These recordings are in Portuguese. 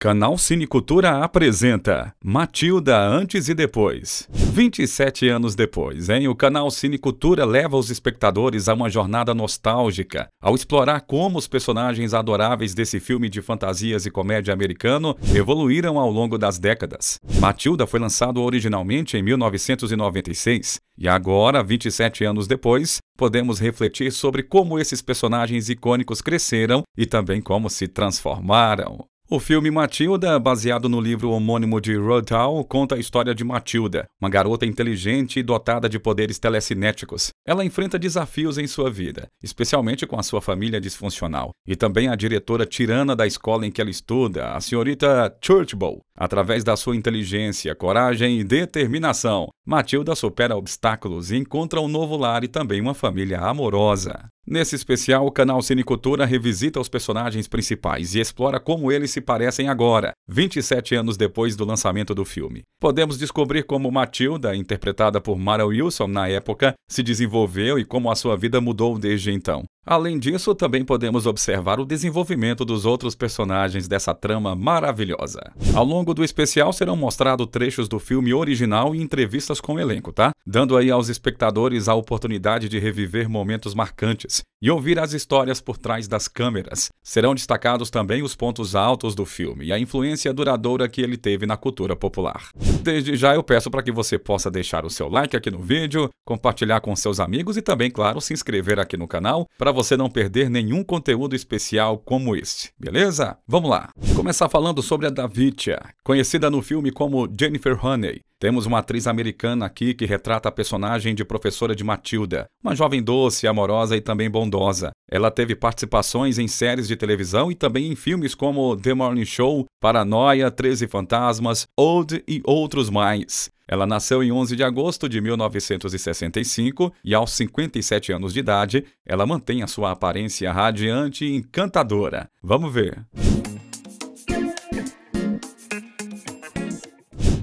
Canal Cinecultura apresenta Matilda Antes e Depois. 27 anos depois, hein? O canal Cinecultura leva os espectadores a uma jornada nostálgica ao explorar como os personagens adoráveis desse filme de fantasias e comédia americano evoluíram ao longo das décadas. Matilda foi lançado originalmente em 1996 e agora, 27 anos depois, podemos refletir sobre como esses personagens icônicos cresceram e também como se transformaram. O filme Matilda, baseado no livro homônimo de Roald Dahl, conta a história de Matilda, uma garota inteligente e dotada de poderes telecinéticos. Ela enfrenta desafios em sua vida, especialmente com a sua família disfuncional, e também a diretora tirana da escola em que ela estuda, a senhorita Churchbow. Através da sua inteligência, coragem e determinação, Matilda supera obstáculos e encontra um novo lar e também uma família amorosa. Nesse especial, o canal Cinecultura revisita os personagens principais e explora como eles se parecem agora, 27 anos depois do lançamento do filme. Podemos descobrir como Matilda, interpretada por Mara Wilson na época, se desenvolveu e como a sua vida mudou desde então. Além disso, também podemos observar o desenvolvimento dos outros personagens dessa trama maravilhosa. Ao longo do especial serão mostrados trechos do filme original e entrevistas com o elenco, tá? Dando aí aos espectadores a oportunidade de reviver momentos marcantes e ouvir as histórias por trás das câmeras. Serão destacados também os pontos altos do filme e a influência duradoura que ele teve na cultura popular. Desde já eu peço para que você possa deixar o seu like aqui no vídeo, compartilhar com seus amigos e também, claro, se inscrever aqui no canal para você não perder nenhum conteúdo especial como este, beleza? Vamos lá! começar falando sobre a Davitia, conhecida no filme como Jennifer Honey. Temos uma atriz americana aqui que retrata a personagem de professora de Matilda, uma jovem doce, amorosa e também bondosa. Ela teve participações em séries de televisão e também em filmes como The Morning Show, Paranoia, 13 Fantasmas, Old e outros mais. Ela nasceu em 11 de agosto de 1965 e, aos 57 anos de idade, ela mantém a sua aparência radiante e encantadora. Vamos ver.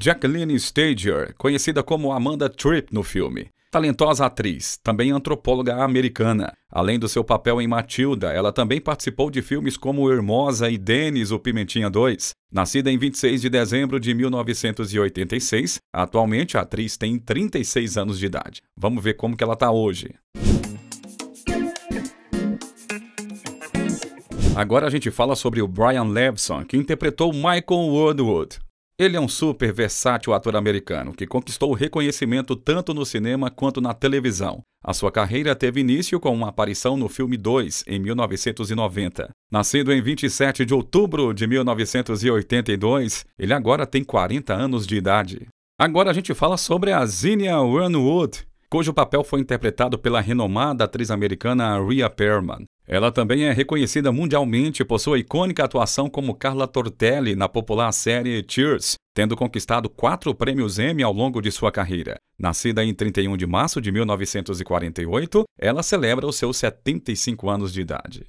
Jacqueline Stager, conhecida como Amanda Tripp no filme talentosa atriz, também antropóloga americana. Além do seu papel em Matilda, ela também participou de filmes como Hermosa e Denis, o Pimentinha 2. Nascida em 26 de dezembro de 1986, atualmente a atriz tem 36 anos de idade. Vamos ver como que ela está hoje. Agora a gente fala sobre o Brian Levson, que interpretou Michael Woodward. Ele é um super versátil ator americano que conquistou o reconhecimento tanto no cinema quanto na televisão. A sua carreira teve início com uma aparição no filme 2, em 1990. Nascido em 27 de outubro de 1982, ele agora tem 40 anos de idade. Agora a gente fala sobre a Zinnia Wormwood, cujo papel foi interpretado pela renomada atriz americana Rhea Perlman. Ela também é reconhecida mundialmente por sua icônica atuação como Carla Tortelli na popular série Cheers, tendo conquistado quatro prêmios Emmy ao longo de sua carreira. Nascida em 31 de março de 1948, ela celebra os seus 75 anos de idade.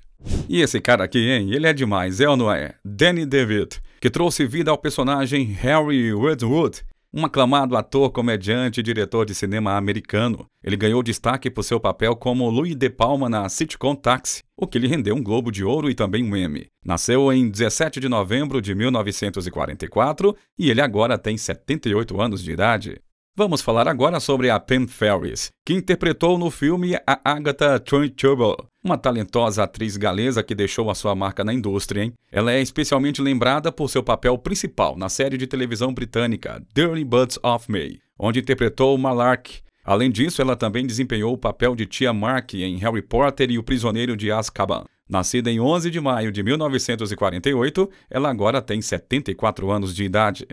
E esse cara aqui, hein? Ele é demais, é ou não é? Danny DeVito, que trouxe vida ao personagem Harry Redwood um aclamado ator, comediante e diretor de cinema americano. Ele ganhou destaque por seu papel como Louis De Palma na sitcom Taxi, o que lhe rendeu um Globo de Ouro e também um Emmy. Nasceu em 17 de novembro de 1944 e ele agora tem 78 anos de idade. Vamos falar agora sobre a Pam Ferris, que interpretou no filme a Agatha Trunchbull, uma talentosa atriz galesa que deixou a sua marca na indústria. Hein? Ela é especialmente lembrada por seu papel principal na série de televisão britânica Dirty Buds of May, onde interpretou Malark. Além disso, ela também desempenhou o papel de tia Mark em Harry Potter e o Prisioneiro de Azkaban. Nascida em 11 de maio de 1948, ela agora tem 74 anos de idade.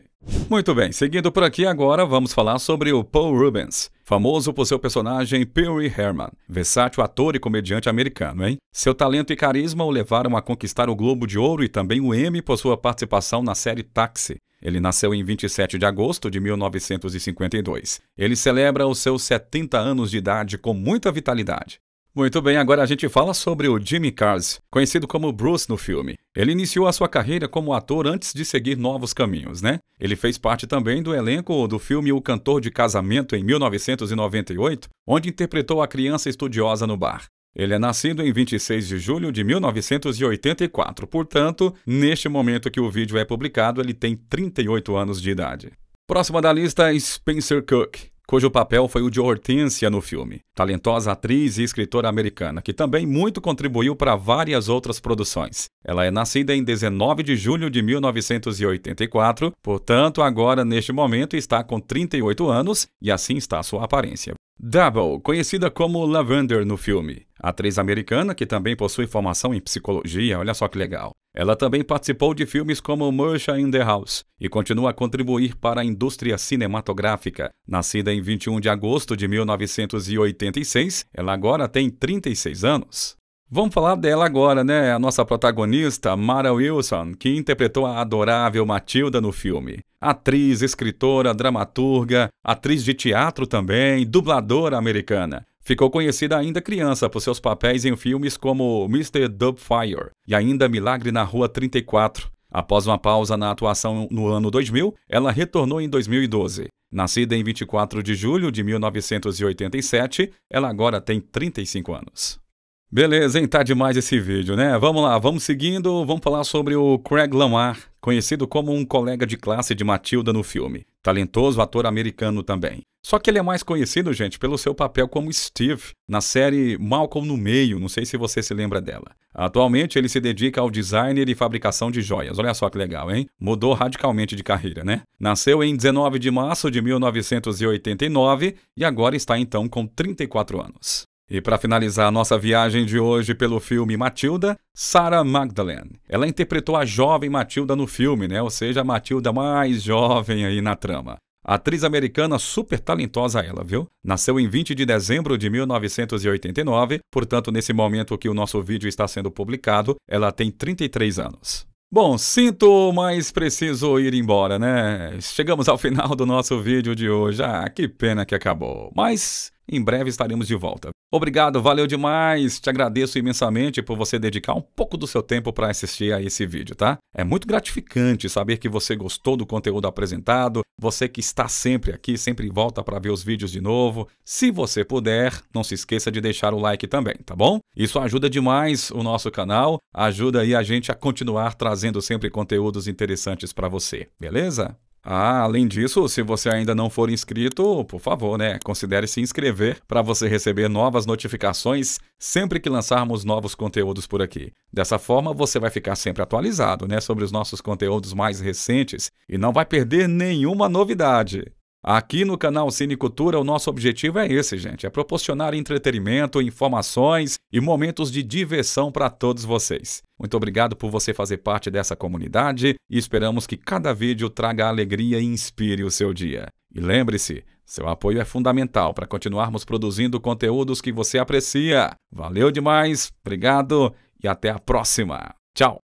Muito bem, seguindo por aqui agora, vamos falar sobre o Paul Rubens, famoso por seu personagem Perry Herman, versátil ator e comediante americano, hein? Seu talento e carisma o levaram a conquistar o Globo de Ouro e também o Emmy por sua participação na série Taxi. Ele nasceu em 27 de agosto de 1952. Ele celebra os seus 70 anos de idade com muita vitalidade muito bem, agora a gente fala sobre o Jimmy Cars, conhecido como Bruce no filme. Ele iniciou a sua carreira como ator antes de seguir novos caminhos, né? Ele fez parte também do elenco do filme O Cantor de Casamento em 1998, onde interpretou a criança estudiosa no bar. Ele é nascido em 26 de julho de 1984, portanto, neste momento que o vídeo é publicado, ele tem 38 anos de idade. Próxima da lista é Spencer Cook cujo papel foi o de Hortência no filme, talentosa atriz e escritora americana, que também muito contribuiu para várias outras produções. Ela é nascida em 19 de julho de 1984, portanto, agora neste momento está com 38 anos e assim está sua aparência. Double, conhecida como Lavender no filme, atriz americana que também possui formação em psicologia, olha só que legal. Ela também participou de filmes como Marsha in the House e continua a contribuir para a indústria cinematográfica. Nascida em 21 de agosto de 1986, ela agora tem 36 anos. Vamos falar dela agora, né? A nossa protagonista, Mara Wilson, que interpretou a adorável Matilda no filme. Atriz, escritora, dramaturga, atriz de teatro também, dubladora americana. Ficou conhecida ainda criança por seus papéis em filmes como Mr. Dubfire e ainda Milagre na Rua 34. Após uma pausa na atuação no ano 2000, ela retornou em 2012. Nascida em 24 de julho de 1987, ela agora tem 35 anos. Beleza, hein? Tá demais esse vídeo, né? Vamos lá, vamos seguindo, vamos falar sobre o Craig Lamar, conhecido como um colega de classe de Matilda no filme talentoso ator americano também. Só que ele é mais conhecido, gente, pelo seu papel como Steve na série Malcolm no Meio, não sei se você se lembra dela. Atualmente ele se dedica ao designer e fabricação de joias. Olha só que legal, hein? Mudou radicalmente de carreira, né? Nasceu em 19 de março de 1989 e agora está então com 34 anos. E para finalizar a nossa viagem de hoje pelo filme Matilda, Sarah Magdalene. Ela interpretou a jovem Matilda no filme, né? Ou seja, a Matilda mais jovem aí na trama. atriz americana super talentosa ela, viu? Nasceu em 20 de dezembro de 1989, portanto, nesse momento que o nosso vídeo está sendo publicado, ela tem 33 anos. Bom, sinto, mas preciso ir embora, né? Chegamos ao final do nosso vídeo de hoje. Ah, que pena que acabou. Mas em breve estaremos de volta. Obrigado, valeu demais. Te agradeço imensamente por você dedicar um pouco do seu tempo para assistir a esse vídeo, tá? É muito gratificante saber que você gostou do conteúdo apresentado, você que está sempre aqui, sempre volta para ver os vídeos de novo. Se você puder, não se esqueça de deixar o like também, tá bom? Isso ajuda demais o nosso canal, ajuda aí a gente a continuar trazendo sempre conteúdos interessantes para você, beleza? Ah, além disso, se você ainda não for inscrito, por favor, né, considere se inscrever para você receber novas notificações sempre que lançarmos novos conteúdos por aqui. Dessa forma, você vai ficar sempre atualizado, né, sobre os nossos conteúdos mais recentes e não vai perder nenhuma novidade. Aqui no canal Cine Cultura, o nosso objetivo é esse, gente: é proporcionar entretenimento, informações e momentos de diversão para todos vocês. Muito obrigado por você fazer parte dessa comunidade e esperamos que cada vídeo traga alegria e inspire o seu dia. E lembre-se, seu apoio é fundamental para continuarmos produzindo conteúdos que você aprecia. Valeu demais, obrigado e até a próxima. Tchau!